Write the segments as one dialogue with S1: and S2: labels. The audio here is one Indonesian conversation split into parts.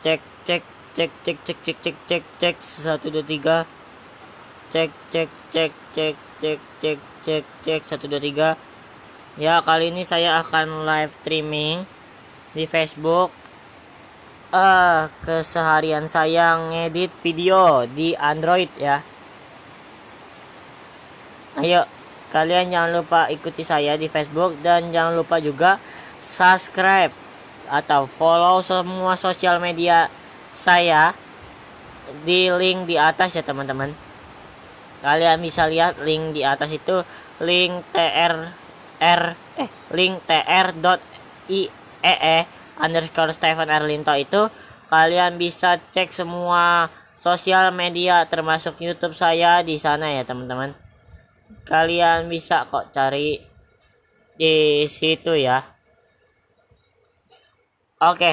S1: cek cek cek cek cek cek cek cek cek satu dua tiga cek cek cek cek cek cek cek cek satu dua tiga ya kali ini saya akan live streaming di Facebook eh keseharian saya ngedit video di Android ya ayo kalian jangan lupa ikuti saya di Facebook dan jangan lupa juga subscribe atau follow semua sosial media saya di link di atas ya teman-teman kalian bisa lihat link di atas itu link tr r eh link tr dot i e e underscore Stephen Arlinto itu kalian bisa cek semua sosial media termasuk YouTube saya di sana ya teman-teman. Kalian bisa kok cari di situ ya. Oke,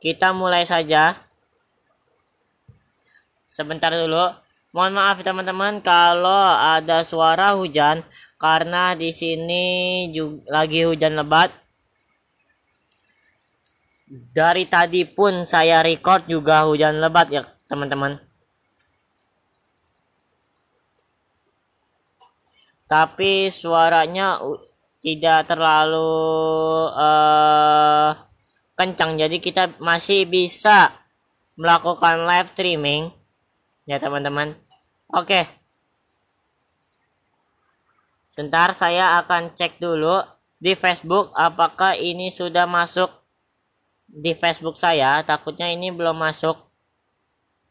S1: kita mulai saja. Sebentar dulu. Mohon maaf teman-teman kalau ada suara hujan karena di sini juga lagi hujan lebat. Dari tadi pun saya record juga hujan lebat ya teman-teman. Tapi suaranya tidak terlalu uh, kencang jadi kita masih bisa melakukan live streaming ya teman-teman oke sebentar saya akan cek dulu di Facebook apakah ini sudah masuk di Facebook saya takutnya ini belum masuk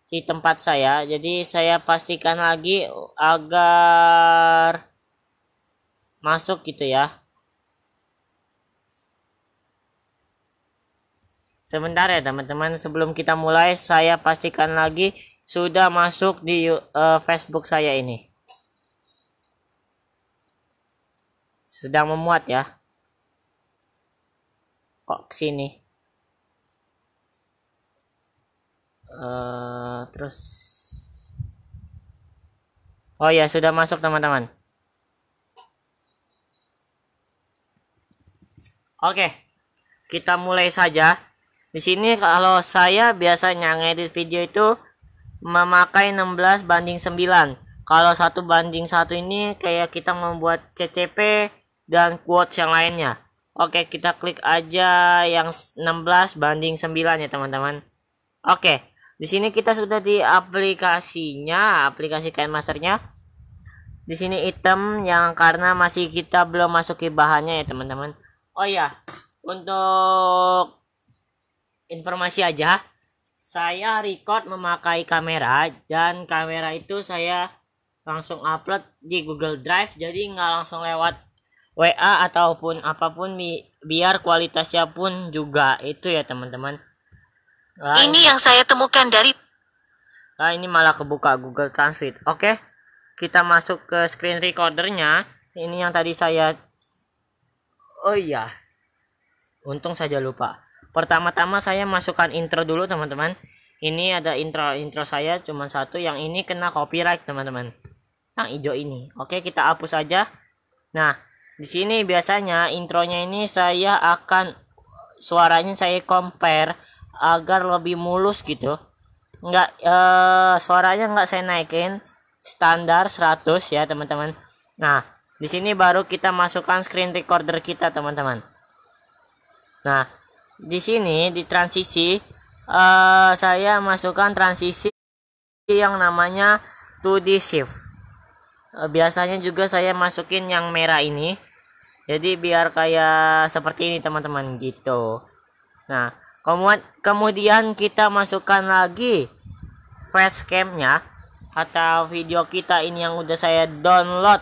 S1: di tempat saya jadi saya pastikan lagi agar masuk gitu ya Sebentar ya teman-teman, sebelum kita mulai saya pastikan lagi sudah masuk di uh, Facebook saya ini. Sedang memuat ya. Kok kesini? Uh, eh, terus. Oh ya sudah masuk teman-teman. Oke, kita mulai saja. Di sini kalau saya biasanya ngedit video itu memakai 16 banding 9. Kalau satu banding satu ini kayak kita membuat CCP dan quotes yang lainnya. Oke, kita klik aja yang 16 banding 9 ya, teman-teman. Oke, di sini kita sudah di aplikasinya, aplikasi Kain Masternya. Di sini item yang karena masih kita belum masuki bahannya ya, teman-teman. Oh ya, untuk informasi aja saya record memakai kamera dan kamera itu saya langsung upload di Google Drive jadi nggak langsung lewat WA ataupun apapun bi biar kualitasnya pun juga itu ya teman-teman nah, ini yang saya temukan dari nah ini malah kebuka Google Translate oke kita masuk ke screen recordernya ini yang tadi saya oh iya untung saja lupa pertama-tama saya masukkan intro dulu teman-teman ini ada intro intro saya cuma satu yang ini kena copyright teman-teman yang hijau ini oke kita hapus aja nah di sini biasanya intronya ini saya akan suaranya saya compare agar lebih mulus gitu nggak eh, suaranya nggak saya naikin standar 100 ya teman-teman nah di sini baru kita masukkan screen recorder kita teman-teman nah di sini di transisi uh, saya masukkan transisi yang namanya 2D shift uh, biasanya juga saya masukin yang merah ini jadi biar kayak seperti ini teman-teman gitu nah kemudian kemudian kita masukkan lagi facecamnya atau video kita ini yang udah saya download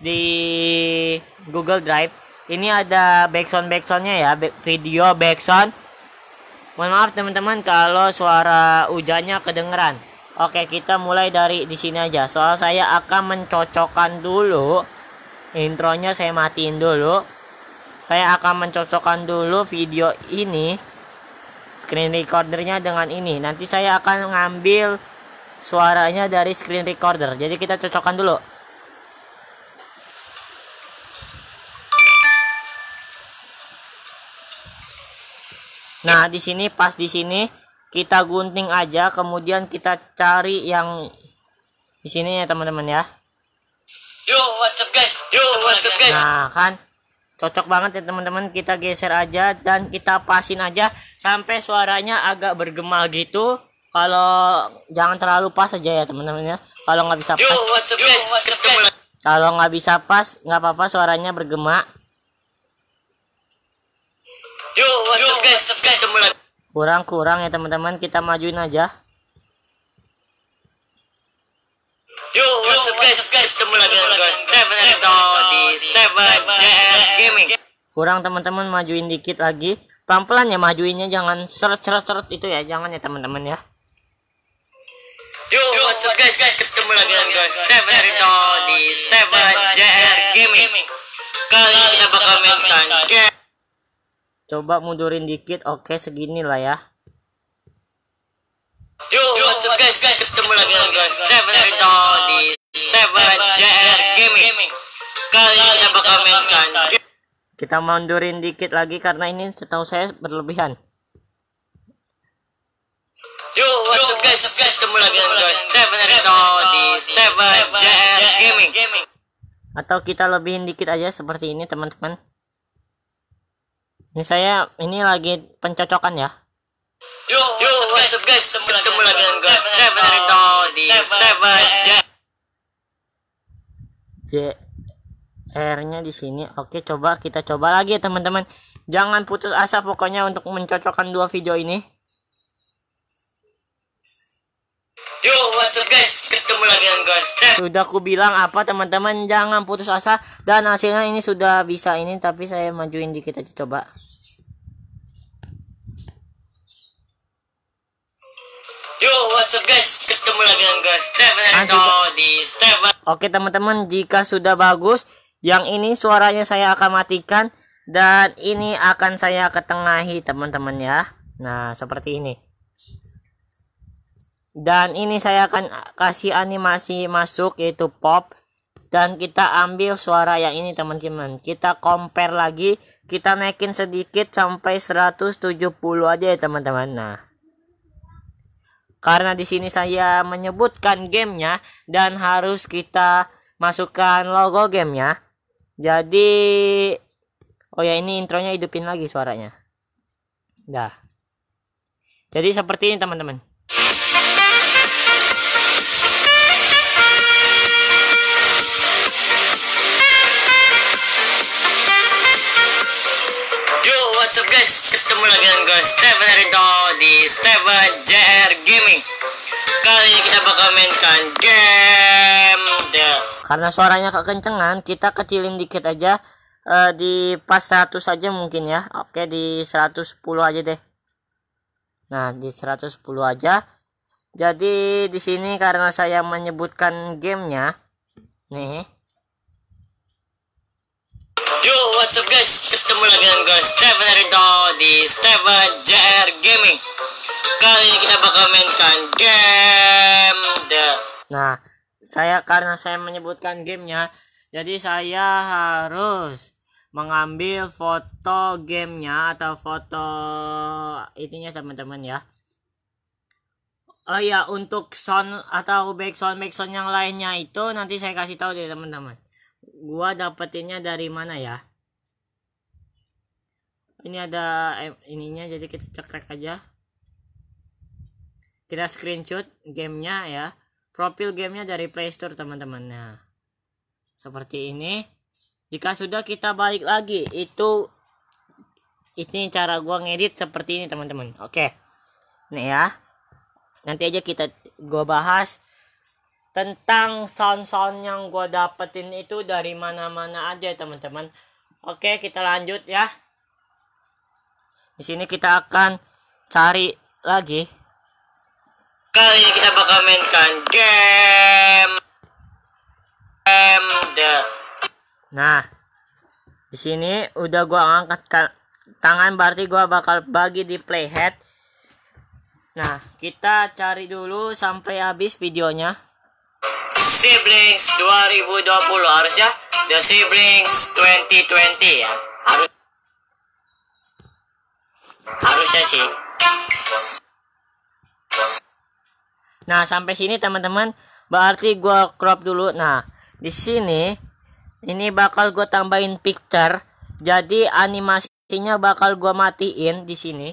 S1: di Google Drive ini ada backsound backsoundnya ya video backsound mohon maaf teman-teman kalau suara hujannya kedengeran oke kita mulai dari di sini aja soal saya akan mencocokkan dulu intronya saya matiin dulu saya akan mencocokkan dulu video ini screen recordernya dengan ini nanti saya akan ngambil suaranya dari screen recorder jadi kita cocokkan dulu Nah, di sini pas di sini kita gunting aja, kemudian kita cari yang di sini ya teman-teman ya.
S2: Yo, what's up guys? Yo, what's up guys? Nah,
S1: kan cocok banget ya teman-teman kita geser aja dan kita pasin aja sampai suaranya agak bergema gitu kalau jangan terlalu pas aja ya teman-teman ya kalau nggak bisa pas kalau nggak bisa pas nggak apa-apa suaranya bergema
S2: Yo, what's up guys?
S1: Kurang-kurang ya teman-teman, kita majuin aja.
S2: Yo, what's up guys? Ketemu lagi di Gaming.
S1: Kurang teman-teman, majuin dikit lagi. Pelan-pelan ya majuinnya, jangan seret-seret itu ya, jangan ya teman-teman ya.
S2: Yo, what's up guys? Ketemu lagi dengan Stephen Rito di Stephen JR Gaming. Kali ini kita bakal mainkan game
S1: coba mundurin dikit oke segini lah ya
S2: Yo, what's up guys? Ketemu lagi dengan gue Steven Rito di Steven JR Gaming. Kali ini kita bakal mainkan.
S1: Kita mundurin dikit lagi karena ini setahu saya berlebihan.
S2: Yo, what's up guys? Ketemu lagi dengan gue Steven Rito di Steven JR Gaming.
S1: Atau kita lebihin dikit aja seperti ini teman-teman. Ini saya ini lagi pencocokan ya.
S2: Yo, yo, guys guys? Ketemu lagi dengan gue Rito di Stephen J.
S1: J R-nya di sini. Oke, coba kita coba lagi ya teman-teman. Jangan putus asa pokoknya untuk mencocokkan dua video ini.
S2: Yo, what's up guys? Ketemu lagi dengan gue Step.
S1: Sudah aku bilang apa teman-teman jangan putus asa dan hasilnya ini sudah bisa ini tapi saya majuin dikit aja coba.
S2: Yo, what's up guys? Ketemu lagi dengan gue Step. Erto di Step.
S1: Oke teman-teman, jika sudah bagus, yang ini suaranya saya akan matikan dan ini akan saya ketengahi teman-teman ya. Nah, seperti ini dan ini saya akan kasih animasi masuk yaitu pop dan kita ambil suara yang ini teman-teman kita compare lagi kita naikin sedikit sampai 170 aja ya teman-teman nah karena di sini saya menyebutkan gamenya dan harus kita masukkan logo gamenya jadi oh ya ini intronya hidupin lagi suaranya dah jadi seperti ini teman-teman guys, ketemu lagi dengan gue Steven Herito di
S2: Steven JR Gaming Kali ini kita bakal mainkan game The...
S1: Karena suaranya kekencengan, kita kecilin dikit aja uh, Di pas 100 aja mungkin ya Oke, di 110 aja deh Nah, di 110 aja Jadi di sini karena saya menyebutkan gamenya Nih
S2: Yo, what's up guys? Ketemu lagi dengan gue Steven Rito di Steven JR Gaming. Kali ini kita bakal mainkan game The.
S1: Nah, saya karena saya menyebutkan gamenya, jadi saya harus mengambil foto gamenya atau foto itunya teman-teman ya. Oh ya, untuk sound atau back sound sound yang lainnya itu nanti saya kasih tahu deh teman-teman gua dapetinnya dari mana ya ini ada ininya jadi kita cekrek aja kita screenshot gamenya ya profil gamenya dari playstore teman-teman nah seperti ini jika sudah kita balik lagi itu ini cara gua ngedit seperti ini teman-teman oke nih ya nanti aja kita gua bahas tentang sound-sound yang gue dapetin itu dari mana-mana aja teman-teman oke kita lanjut ya di sini kita akan cari lagi
S2: kali ini kita bakal mainkan game game the
S1: nah di sini udah gue angkat tangan berarti gue bakal bagi di playhead nah kita cari dulu sampai habis videonya Siblings 2020 harusnya The Siblings 2020 ya harus harusnya sih nah sampai sini teman-teman berarti gue crop dulu nah di sini ini bakal gue tambahin picture jadi animasinya bakal gue matiin di sini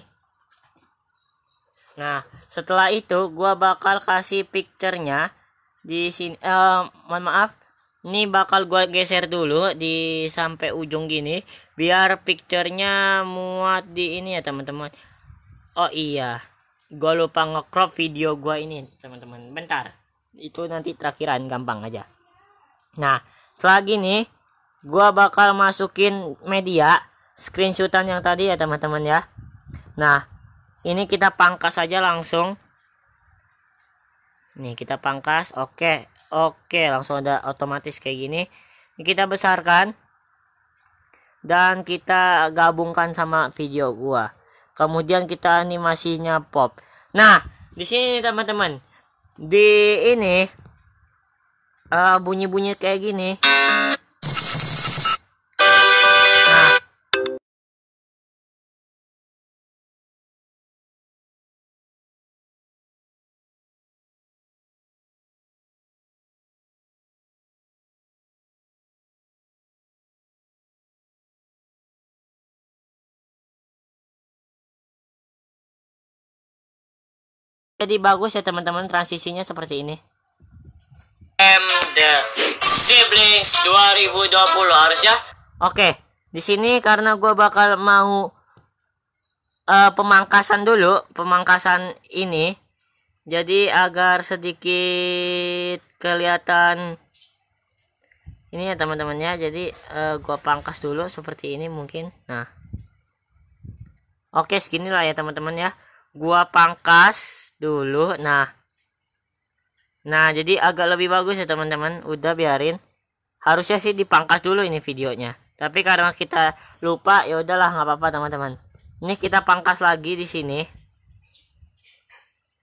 S1: nah setelah itu gue bakal kasih picturenya di sini uh, mohon maaf ini bakal gue geser dulu di sampai ujung gini biar picturenya muat di ini ya teman-teman oh iya gue lupa ngecrop video gue ini teman-teman bentar itu nanti terakhiran gampang aja nah setelah gini gue bakal masukin media screenshotan yang tadi ya teman-teman ya nah ini kita pangkas aja langsung nih kita pangkas oke oke langsung ada otomatis kayak gini ini kita besarkan dan kita gabungkan sama video gua kemudian kita animasinya pop nah di sini teman-teman di ini
S2: uh, bunyi-bunyi kayak gini jadi bagus ya teman-teman transisinya seperti ini M the siblings 2020 harusnya
S1: oke di sini karena gue bakal mau uh, pemangkasan dulu pemangkasan ini jadi agar sedikit kelihatan ini ya teman-temannya jadi uh, eh, gue pangkas dulu seperti ini mungkin nah oke lah ya teman-teman ya gue pangkas dulu nah nah jadi agak lebih bagus ya teman-teman udah biarin harusnya sih dipangkas dulu ini videonya tapi karena kita lupa ya udahlah nggak apa-apa teman-teman ini kita pangkas lagi di sini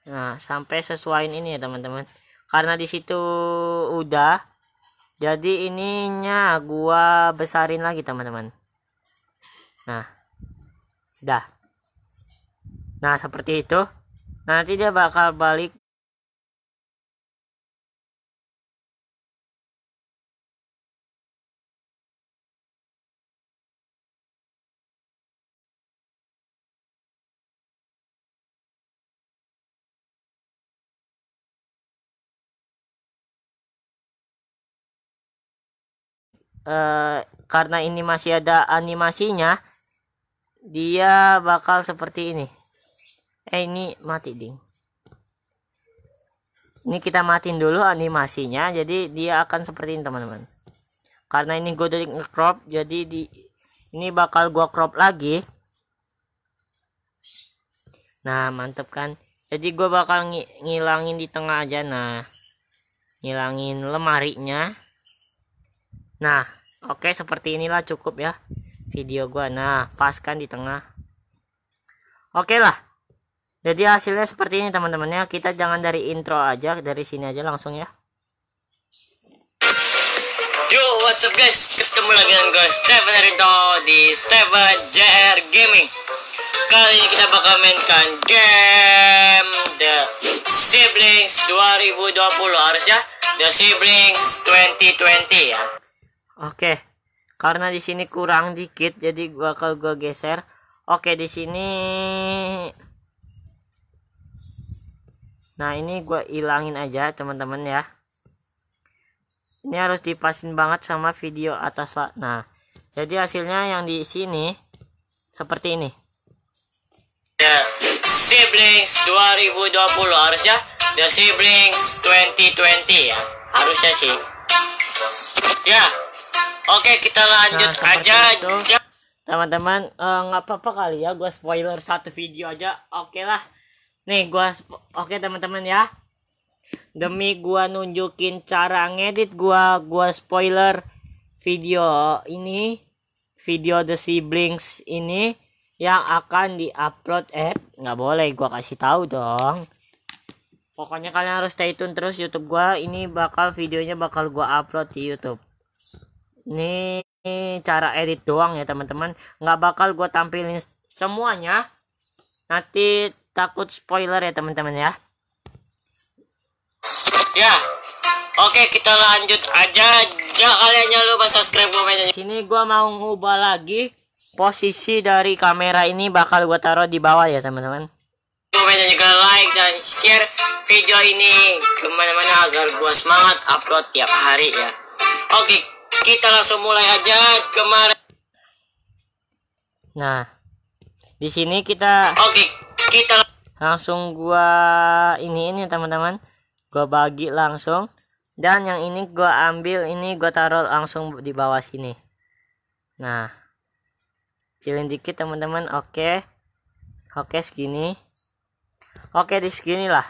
S1: nah sampai sesuaiin ini ya teman-teman karena di situ udah jadi ininya gua besarin lagi teman-teman nah dah nah seperti itu Nanti dia bakal balik Uh, karena ini masih ada animasinya, dia bakal seperti ini eh ini mati ding ini kita matiin dulu animasinya jadi dia akan seperti ini teman-teman karena ini gue udah crop jadi di ini bakal gua crop lagi nah mantep kan jadi gue bakal ng ngilangin di tengah aja nah ngilangin lemarinya nah oke okay, seperti inilah cukup ya video gua nah paskan di tengah oke okay lah jadi hasilnya seperti ini teman-temannya kita jangan dari intro aja dari sini aja langsung ya
S2: yo what's up guys ketemu lagi dengan gue Steven Rito di
S1: Steven JR Gaming kali ini kita bakal mainkan game The Siblings 2020 harusnya The Siblings 2020 ya oke karena di sini kurang dikit jadi gua kalau gua geser oke di sini nah ini gue ilangin aja teman-teman ya ini harus dipasin banget sama video atas lah nah jadi hasilnya yang di sini seperti ini
S2: The ya, Siblings
S1: 2020 harusnya The Siblings 2020 ya harusnya sih ya oke kita lanjut nah, aja teman-teman eh, nggak apa-apa kali ya gue spoiler satu video aja oke okay lah Nih gua oke teman-teman ya. Demi gua nunjukin cara ngedit gua gua spoiler video ini video The Siblings ini yang akan diupload eh nggak boleh gua kasih tahu dong. Pokoknya kalian harus stay tune terus YouTube gua. Ini bakal videonya bakal gua upload di YouTube. Nih cara edit doang ya teman-teman. Nggak bakal gua tampilin semuanya. Nanti takut spoiler ya teman-teman ya
S2: ya oke kita
S1: lanjut aja jangan ya, kalian jangan lupa subscribe komen sini gua mau ngubah lagi posisi dari kamera ini bakal gua taruh di bawah ya teman-teman komen dan juga like dan share video ini kemana-mana agar gua semangat upload tiap
S2: hari ya oke kita langsung mulai aja kemarin
S1: nah di sini kita oke kita langsung gua ini ini teman-teman gua bagi langsung dan yang ini gua ambil ini gua taruh langsung di bawah sini nah cilin dikit teman-teman oke oke segini oke di segini lah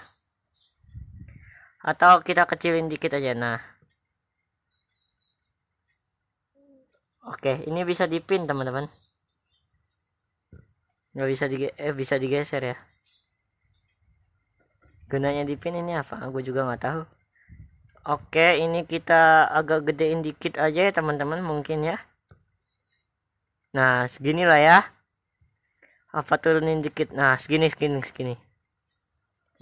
S1: atau kita kecilin dikit aja nah oke ini bisa dipin teman-teman nggak bisa dige eh bisa digeser ya gunanya di pin ini apa gue juga nggak tahu oke ini kita agak gedein dikit aja ya teman-teman mungkin ya nah segini lah ya apa turunin dikit nah segini segini segini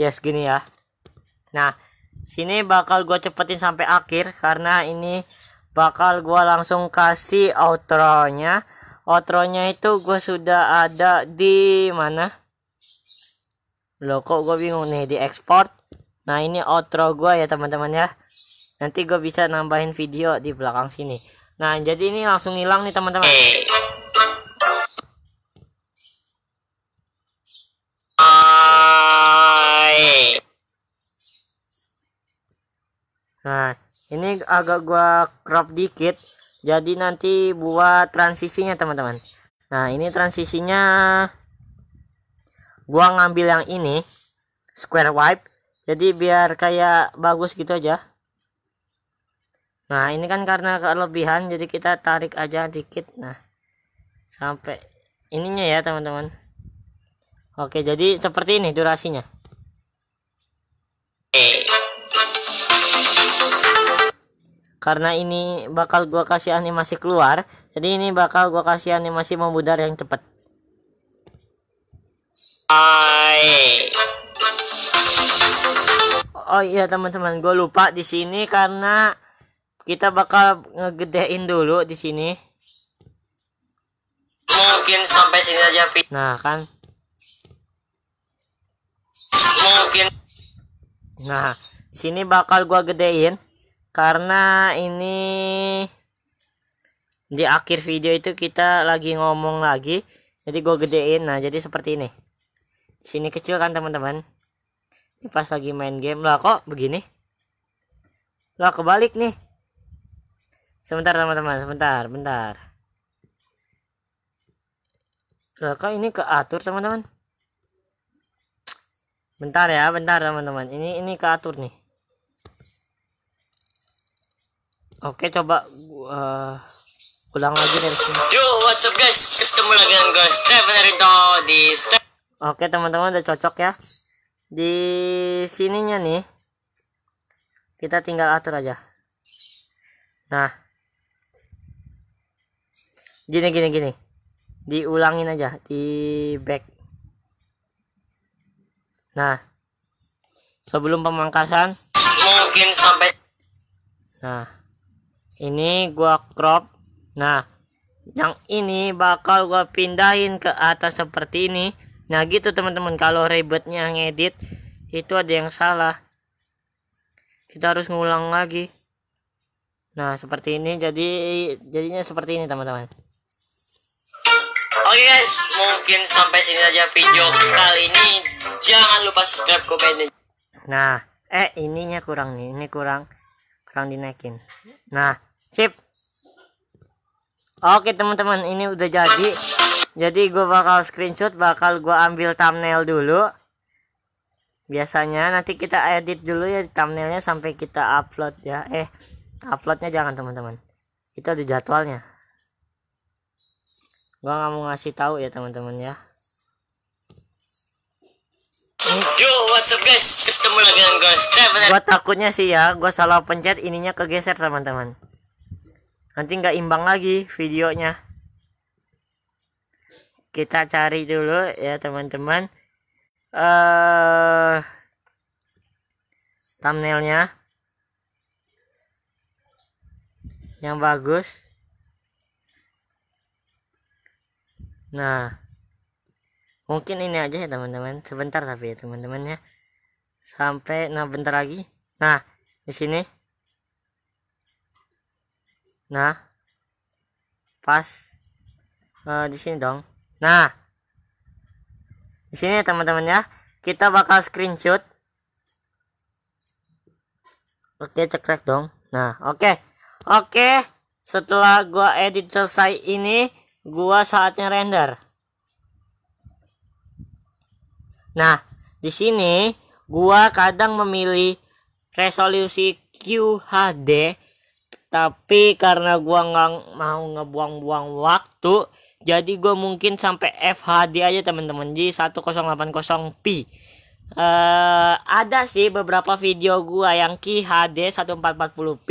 S1: ya segini ya nah sini bakal gue cepetin sampai akhir karena ini bakal gue langsung kasih outro nya outro nya itu gue sudah ada di mana Loh kok gue bingung nih di export. Nah ini outro gue ya teman-teman ya. Nanti gue bisa nambahin video di belakang sini. Nah jadi ini langsung hilang nih teman-teman. Nah ini agak gue crop dikit. Jadi nanti buat transisinya teman-teman. Nah ini transisinya gua ngambil yang ini square wipe jadi biar kayak bagus gitu aja nah ini kan karena kelebihan jadi kita tarik aja dikit nah sampai ininya ya teman-teman oke jadi seperti ini durasinya karena ini bakal gua kasih animasi keluar jadi ini bakal gua kasih animasi memudar yang cepat Hai. Oh iya teman-teman, gue lupa di sini karena kita bakal ngegedein dulu di sini.
S2: Mungkin sampai sini aja, Nah, kan. Mungkin.
S1: Nah, di sini bakal gue gedein karena ini di akhir video itu kita lagi ngomong lagi. Jadi gue gedein. Nah, jadi seperti ini sini kecil kan teman-teman ini pas lagi main game lah kok begini lah kebalik nih sebentar teman-teman sebentar bentar lah kok ini keatur teman-teman bentar ya bentar teman-teman ini ini keatur nih oke coba pulang eh, ulang lagi dari sini
S2: yo what's up guys ketemu lagi dengan gue Stephen Rito di Step
S1: Oke teman-teman udah cocok ya. Di sininya nih kita tinggal atur aja. Nah. Gini gini gini. Diulangin aja di back. Nah. Sebelum pemangkasan
S2: mungkin sampai
S1: Nah. Ini gua crop. Nah, yang ini bakal gua pindahin ke atas seperti ini nah gitu teman-teman kalau ribetnya ngedit itu ada yang salah kita harus ngulang lagi nah seperti ini jadi jadinya seperti ini teman-teman Oke guys, mungkin sampai sini aja video kali ini. Jangan lupa
S2: subscribe, komen.
S1: Nah, eh ininya kurang nih, ini kurang kurang dinaikin. Nah, sip. Oke teman-teman, ini udah jadi jadi gue bakal screenshot bakal gue ambil thumbnail dulu biasanya nanti kita edit dulu ya thumbnailnya sampai kita upload ya eh uploadnya jangan teman-teman itu ada jadwalnya Gue nggak mau ngasih tahu ya teman-teman ya
S2: Yo, what's up guys? Ketemu lagi dengan gue Stephen. Gua
S1: takutnya sih ya, gue salah pencet ininya kegeser teman-teman. Nanti nggak imbang lagi videonya kita cari dulu ya teman-teman uh, thumbnailnya yang bagus nah mungkin ini aja ya teman-teman sebentar tapi ya teman-teman ya sampai nah bentar lagi nah di sini nah pas uh, di sini dong Nah, di sini teman-teman ya, kita bakal screenshot. Oke, cekrek dong. Nah, oke. Okay. Oke, okay, setelah gua edit selesai ini, gua saatnya render. Nah, di sini gua kadang memilih resolusi QHD tapi karena gua nggak mau ngebuang-buang waktu jadi gue mungkin sampai FHD aja teman-teman di 1080p uh, eh, ada sih beberapa video gue yang Ki HD 1440p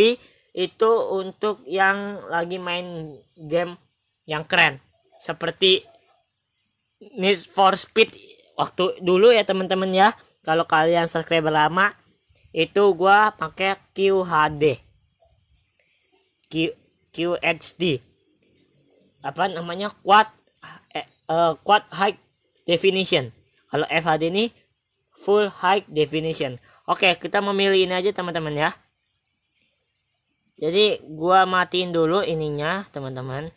S1: itu untuk yang lagi main game yang keren seperti Need for Speed waktu dulu ya teman-teman ya kalau kalian subscriber lama itu gua pakai QHD Q QHD apa namanya quad eh, uh, quad high definition kalau FHD ini full high definition oke kita memilih ini aja teman-teman ya jadi gua matiin dulu ininya teman-teman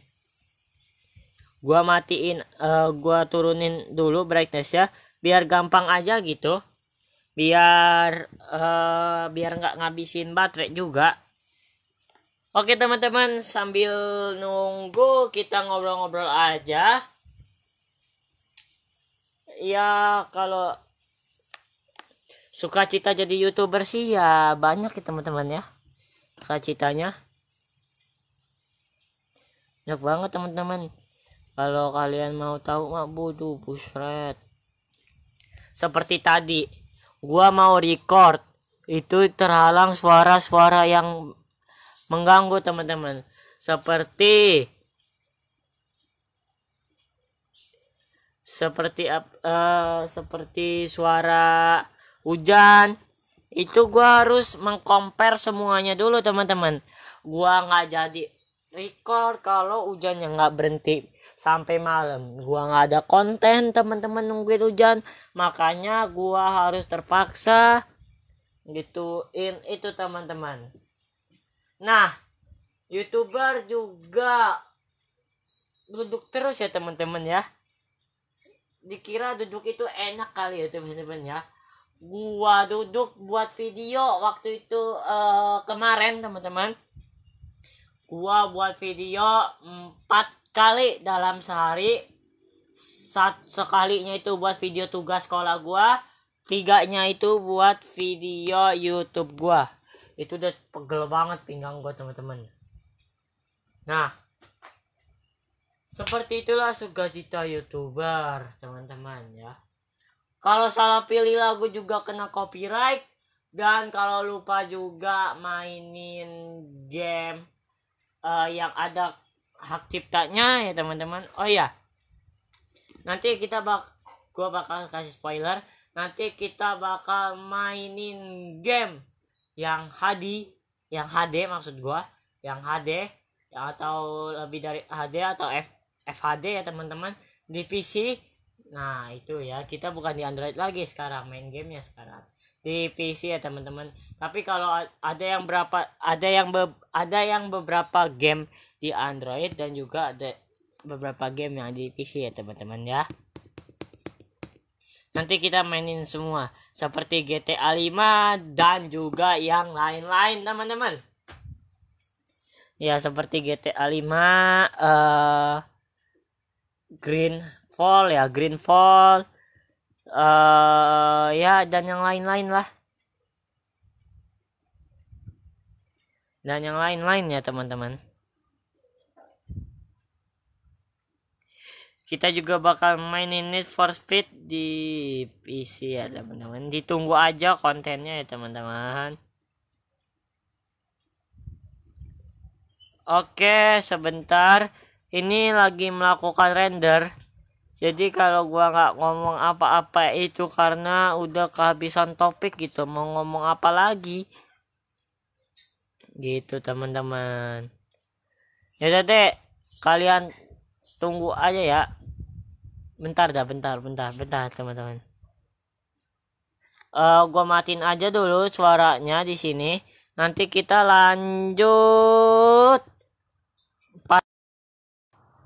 S1: gua matiin uh, gua turunin dulu brightness ya biar gampang aja gitu biar uh, biar nggak ngabisin baterai juga Oke teman-teman, sambil nunggu kita ngobrol-ngobrol aja. Ya kalau suka cita jadi youtuber sih ya banyak ya teman-teman ya. Sukacitanya banyak banget teman-teman. Kalau kalian mau tahu mah budu busret. Seperti tadi, gua mau record itu terhalang suara-suara yang mengganggu teman-teman seperti seperti uh, seperti suara hujan itu gua harus mengcompare semuanya dulu teman-teman gua nggak jadi record kalau hujannya nggak berhenti sampai malam gua nggak ada konten teman-teman nungguin hujan makanya gua harus terpaksa gituin itu teman-teman Nah, YouTuber juga duduk terus ya teman-teman ya. Dikira duduk itu enak kali ya teman-teman ya. Gua duduk buat video waktu itu uh, kemarin teman-teman. Gua buat video empat kali dalam sehari. Sat sekalinya itu buat video tugas sekolah gua, tiganya itu buat video YouTube gua itu udah pegel banget pinggang gue teman-teman nah seperti itulah sugacita youtuber teman-teman ya kalau salah pilih lagu juga kena copyright dan kalau lupa juga mainin game uh, yang ada hak ciptanya ya teman-teman oh ya nanti kita bak gua bakal kasih spoiler nanti kita bakal mainin game yang HD yang HD maksud gua yang HD yang atau lebih dari HD atau F, FHD ya teman-teman di PC nah itu ya kita bukan di Android lagi sekarang main gamenya sekarang di PC ya teman-teman tapi kalau ada yang berapa ada yang be, ada yang beberapa game di Android dan juga ada beberapa game yang di PC ya teman-teman ya nanti kita mainin semua seperti GTA 5 dan juga yang lain-lain teman-teman ya seperti GTA 5 uh, eh, Green Fall ya Green Fall uh, ya dan yang lain-lain lah dan yang lain-lain ya teman-teman kita juga bakal mainin Need for Speed di PC ya teman-teman ditunggu aja kontennya ya teman-teman oke sebentar ini lagi melakukan render jadi kalau gua nggak ngomong apa-apa itu karena udah kehabisan topik gitu mau ngomong apa lagi gitu teman-teman ya deh kalian tunggu aja ya bentar dah bentar bentar bentar teman-teman uh, gua matiin aja dulu suaranya di sini nanti kita lanjut pas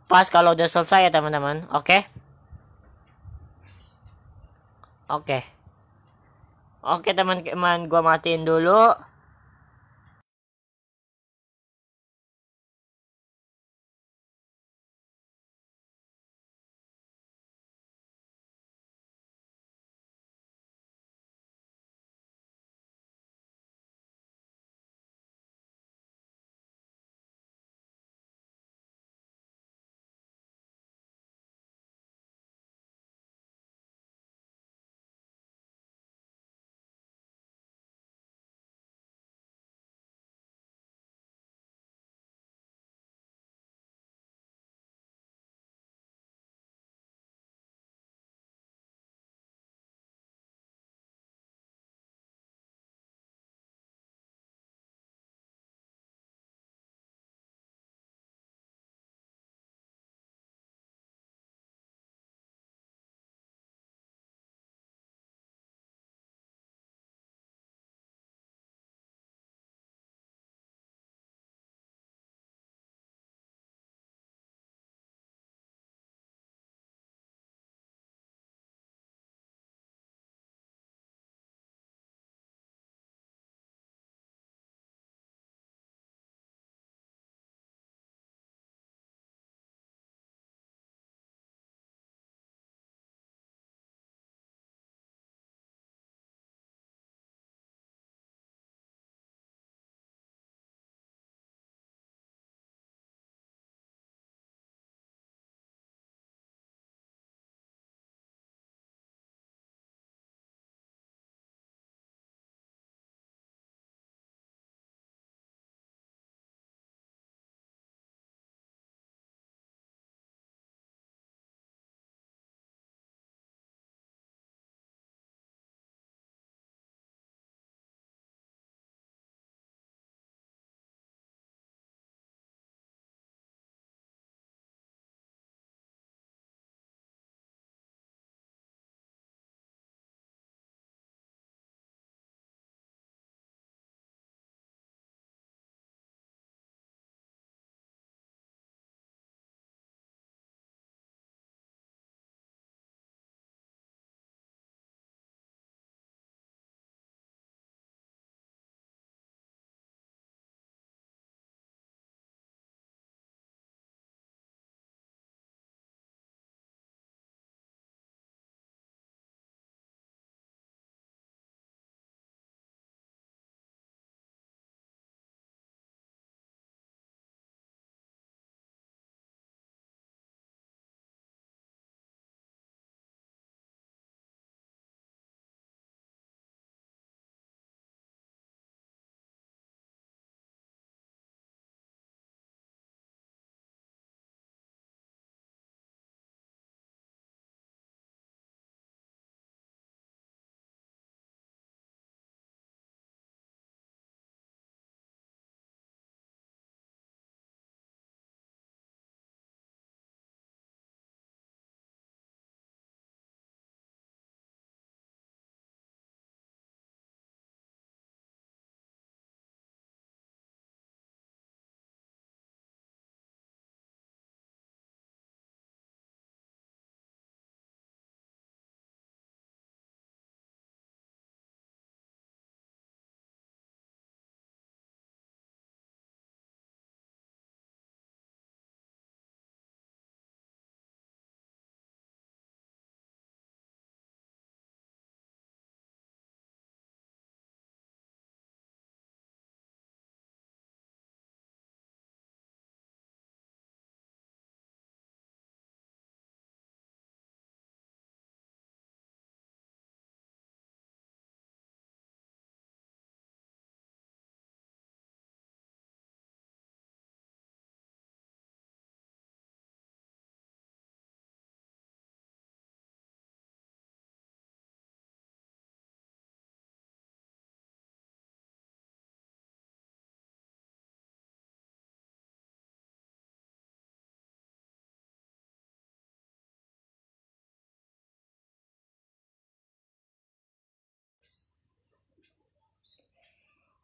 S1: pas kalau udah selesai ya teman-teman oke okay? oke okay.
S2: oke okay, teman-teman gua matiin dulu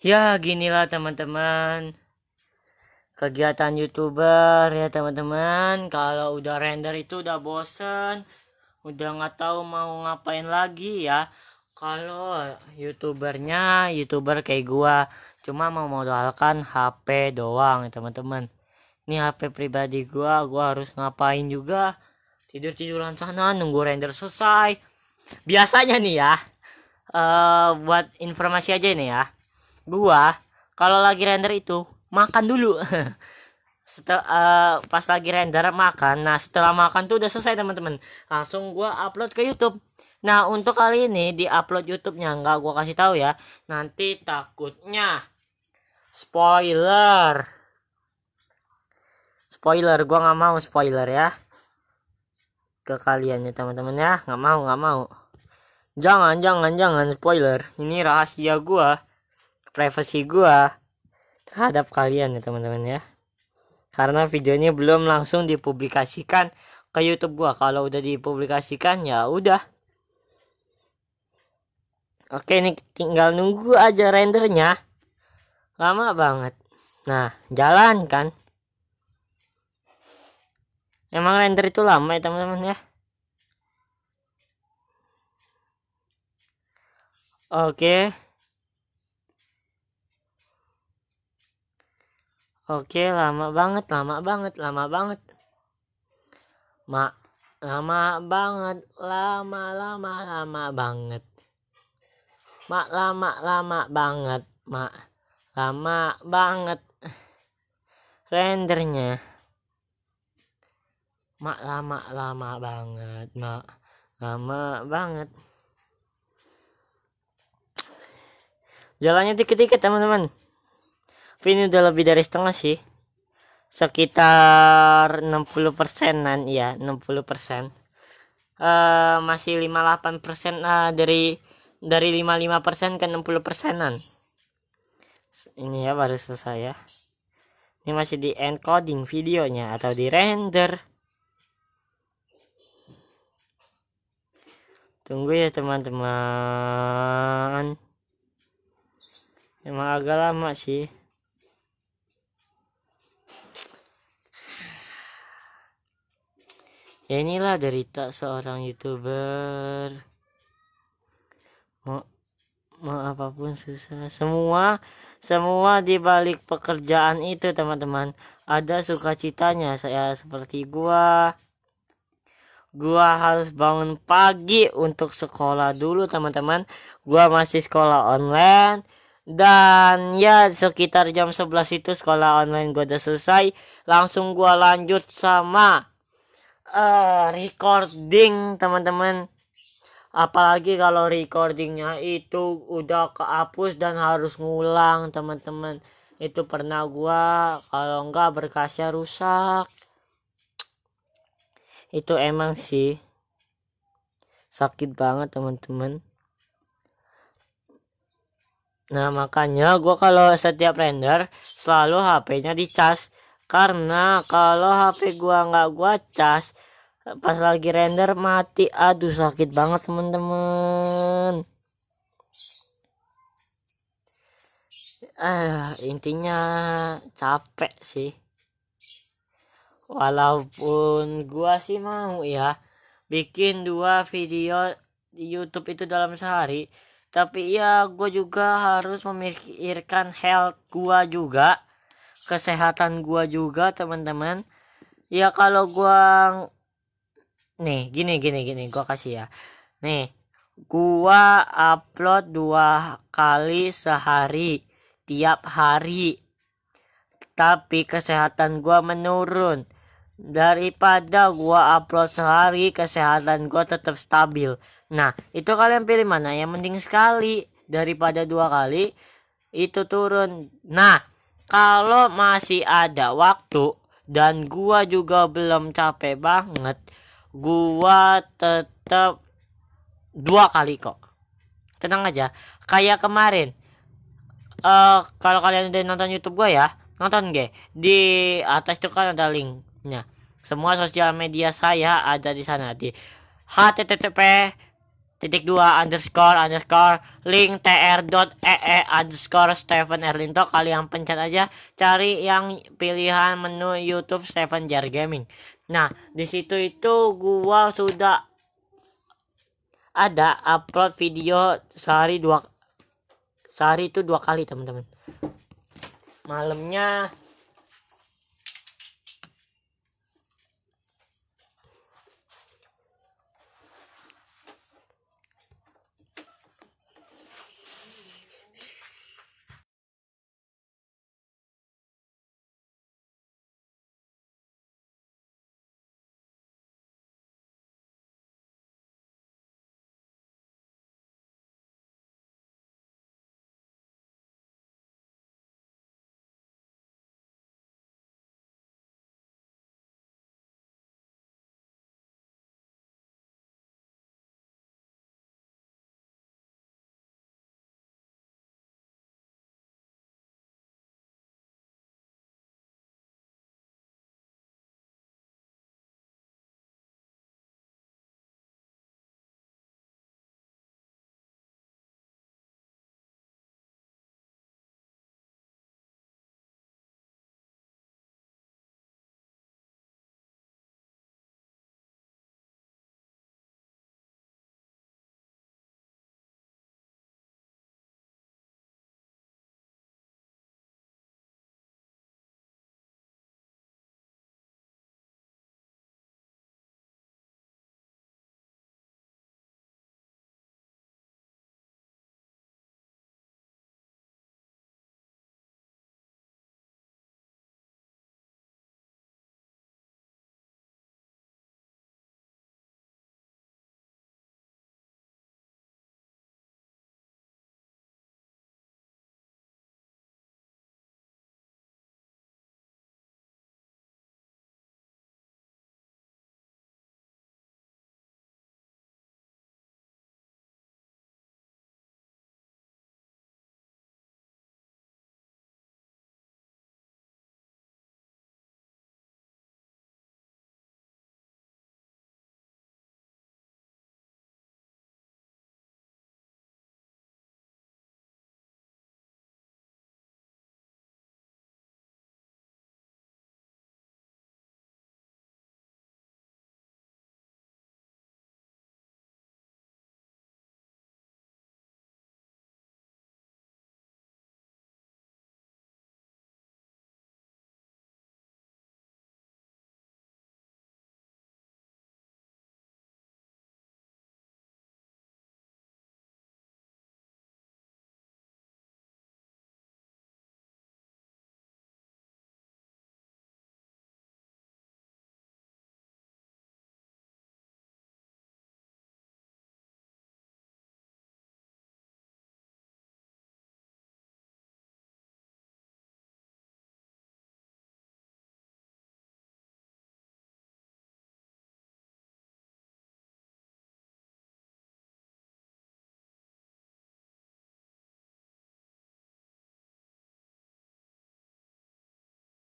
S2: ya ginilah teman-teman
S1: kegiatan youtuber ya teman-teman kalau udah render itu udah bosen udah gak tahu mau ngapain lagi ya kalau youtubernya youtuber kayak gua cuma mau memodalkan HP doang ya, teman-teman ini HP pribadi gua gua harus ngapain juga tidur tiduran sana nunggu render selesai biasanya nih ya uh, buat informasi aja ini ya gua kalau lagi render itu makan dulu setelah eh, uh, pas lagi render makan nah setelah makan tuh udah selesai teman-teman langsung gua upload ke YouTube nah untuk kali ini di upload YouTube-nya nggak gua kasih tahu ya nanti takutnya spoiler spoiler gua nggak mau spoiler ya ke kalian ya teman-teman ya nggak mau nggak mau jangan jangan jangan spoiler ini rahasia gua privacy gua terhadap kalian ya teman-teman ya karena videonya belum langsung dipublikasikan ke YouTube gua kalau udah dipublikasikan ya udah oke ini tinggal nunggu aja rendernya lama banget nah jalan kan emang render itu lama ya teman-teman
S2: ya oke
S1: Oke, lama banget, lama banget, lama banget. Mak, lama banget, lama lama lama banget. Mak lama lama banget, mak lama banget rendernya. Mak lama lama banget, mak lama banget. Jalannya dikit-dikit teman-teman tapi ini udah lebih dari setengah sih sekitar 60 persenan ya 60% persen uh, masih 58% uh, eh, dari dari 55% ke 60 persenan ini ya baru selesai ya ini masih di encoding videonya atau di render tunggu ya teman-teman emang agak lama sih Ya inilah derita seorang youtuber mau, mau apapun susah semua semua dibalik pekerjaan itu teman-teman ada sukacitanya saya seperti gua gua harus bangun pagi untuk sekolah dulu teman-teman gua masih sekolah online dan ya sekitar jam 11 itu sekolah online gua udah selesai langsung gua lanjut sama uh, recording teman-teman apalagi kalau recordingnya itu udah kehapus dan harus ngulang teman-teman itu pernah gua kalau enggak berkasnya rusak itu emang sih sakit banget teman-teman nah makanya gua kalau setiap render selalu HP-nya dicas karena kalau HP gua nggak gua cas pas lagi render mati aduh sakit banget teman-teman eh intinya capek sih walaupun gua sih mau ya bikin dua video di YouTube itu dalam sehari tapi ya gue juga harus memikirkan health gua juga kesehatan gua juga teman-teman ya kalau gua nih gini gini gini gua kasih ya nih gua upload dua kali sehari tiap hari tapi kesehatan gua menurun daripada gua upload sehari kesehatan gua tetap stabil nah itu kalian pilih mana yang penting sekali daripada dua kali itu turun nah kalau masih ada waktu dan gua juga belum capek banget gua tetap dua kali kok tenang aja kayak kemarin uh, kalau kalian udah nonton YouTube gua ya nonton gue di atas itu kan ada linknya semua sosial media saya ada di sana di http titik dua underscore underscore link tr dot ee underscore Stephen Erlinto kalian pencet aja cari yang pilihan menu YouTube Stephen Jar Gaming Nah, di situ itu gua sudah ada upload video sehari dua sehari itu dua kali teman-teman. Malamnya